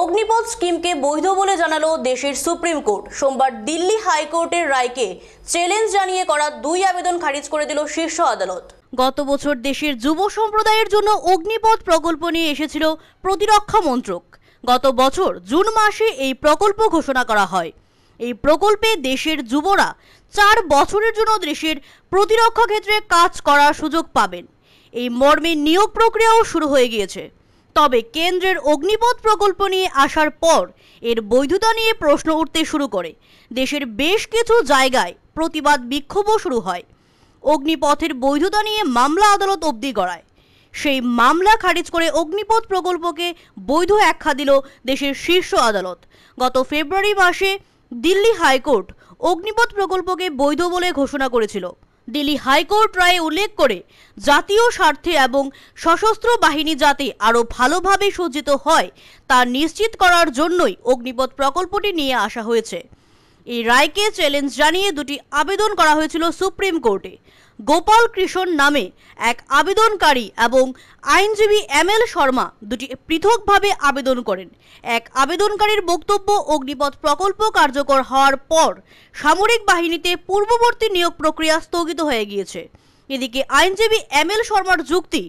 অগ্নিপথ স্কিমকে বৈধ বলে জানালো দেশের সুপ্রিম কোর্ট সোমবার দিল্লি হাইকোর্টের রায়কে চ্যালেঞ্জ জানিয়ে করা দুই আবেদন খারিজ করে দিল শীর্ষ আদালত গত বছর দেশের যুব সম্প্রদায়ের জন্য অগ্নিপথ প্রকল্প নিয়ে এসেছিল প্রতিরক্ষা মন্ত্রক গত বছর জুন মাসে এই প্রকল্প ঘোষণা করা হয় এই প্রকল্পে দেশের যুবরা চার বছরের জন্য দেশের প্রতিরক্ষা ক্ষেত্রে কাজ করার সুযোগ পাবেন এই মর্মে নিয়োগ প্রক্রিয়াও শুরু হয়ে গিয়েছে তবে কেন্দ্রের অগ্নিপথ প্রকল্প নিয়ে আসার পর এর বৈধতা নিয়ে প্রশ্ন উঠতে শুরু করে দেশের বেশ কিছু জায়গায় প্রতিবাদ বিক্ষোভও শুরু হয় অগ্নিপথের বৈধতা নিয়ে মামলা আদালত অবধি গড়ায় সেই মামলা খারিজ করে অগ্নিপথ প্রকল্পকে বৈধ একখা দিল দেশের শীর্ষ আদালত গত ফেব্রুয়ারি মাসে দিল্লি হাইকোর্ট অগ্নিপথ প্রকল্পকে বৈধ বলে ঘোষণা করেছিল দিল্লি হাইকোর্ট রায়ে উল্লেখ করে জাতীয় স্বার্থে এবং সশস্ত্র বাহিনী যাতে আরও ভালোভাবে সজ্জিত হয় তা নিশ্চিত করার জন্যই অগ্নিপথ প্রকল্পটি নিয়ে আসা হয়েছে এই রায়কে চ্যালেঞ্জ জানিয়ে দুটি আবেদন করা হয়েছিল সুপ্রিম কোর্টে গোপাল কৃষণ নামে এক আবেদনকারী এবং আইনজীবী এম এল শর্মা দুটি পৃথকভাবে আবেদন করেন এক আবেদনকারীর বক্তব্য অগ্নিপথ প্রকল্প কার্যকর হওয়ার পর সামরিক বাহিনীতে পূর্ববর্তী নিয়োগ প্রক্রিয়া স্থগিত হয়ে গিয়েছে এদিকে আইনজীবী এম এল শর্মার যুক্তি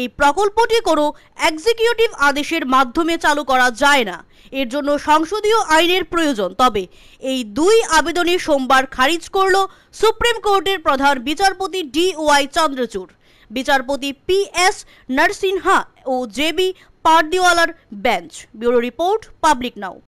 এই প্রকল্পটি কোনো এক্সিকিউটিভ আদেশের মাধ্যমে চালু করা যায় না এর জন্য সংসদীয় আইনের প্রয়োজন তবে এই দুই আবেদনে সোমবার খারিজ করল সুপ্রিম কোর্টের প্রধান বিচারপতি ডি ওয়াই চন্দ্রচূড় বিচারপতি পি এস নরসিনহা ও জে বি পারদিওয়ালার বেঞ্চ ব্যুরো রিপোর্ট পাবলিক নাও